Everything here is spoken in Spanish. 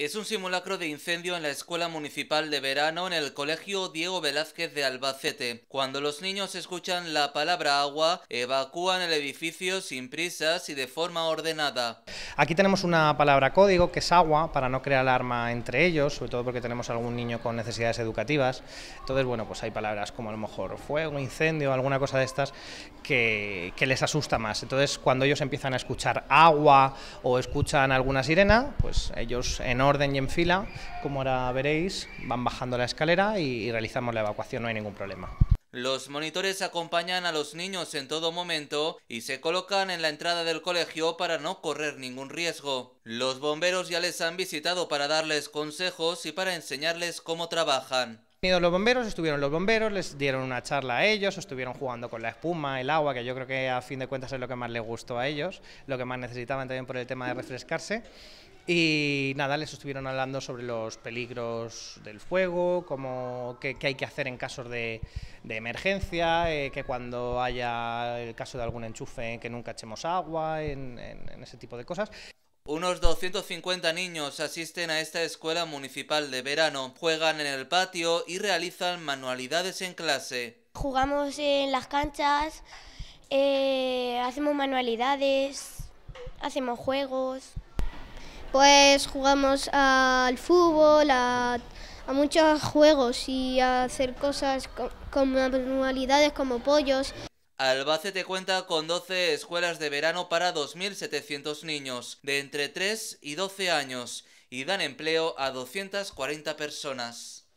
Es un simulacro de incendio en la Escuela Municipal de Verano en el Colegio Diego Velázquez de Albacete. Cuando los niños escuchan la palabra agua, evacúan el edificio sin prisas y de forma ordenada. Aquí tenemos una palabra código que es agua, para no crear alarma entre ellos, sobre todo porque tenemos algún niño con necesidades educativas. Entonces, bueno, pues hay palabras como a lo mejor fuego, incendio, alguna cosa de estas que, les asusta más. Entonces, cuando ellos empiezan a escuchar agua o escuchan alguna sirena, pues ellos en orden y en fila, como ahora veréis, van bajando la escalera y realizamos la evacuación, no hay ningún problema. Los monitores acompañan a los niños en todo momento y se colocan en la entrada del colegio para no correr ningún riesgo. Los bomberos ya les han visitado para darles consejos y para enseñarles cómo trabajan los bomberos, estuvieron los bomberos, les dieron una charla a ellos, estuvieron jugando con la espuma, el agua, que yo creo que a fin de cuentas es lo que más les gustó a ellos, lo que más necesitaban también por el tema de refrescarse. Y nada, les estuvieron hablando sobre los peligros del fuego, cómo, qué, hay que hacer en casos de, emergencia, eh, que cuando haya el caso de algún enchufe que nunca echemos agua, en, ese tipo de cosas. Unos 250 niños asisten a esta escuela municipal de verano, juegan en el patio y realizan manualidades en clase. Jugamos en las canchas, eh, hacemos manualidades, hacemos juegos. Pues jugamos al fútbol, a, muchos juegos y a hacer cosas con, con manualidades como pollos. Albacete cuenta con 12 escuelas de verano para 2.700 niños de entre 3 y 12 años y dan empleo a 240 personas.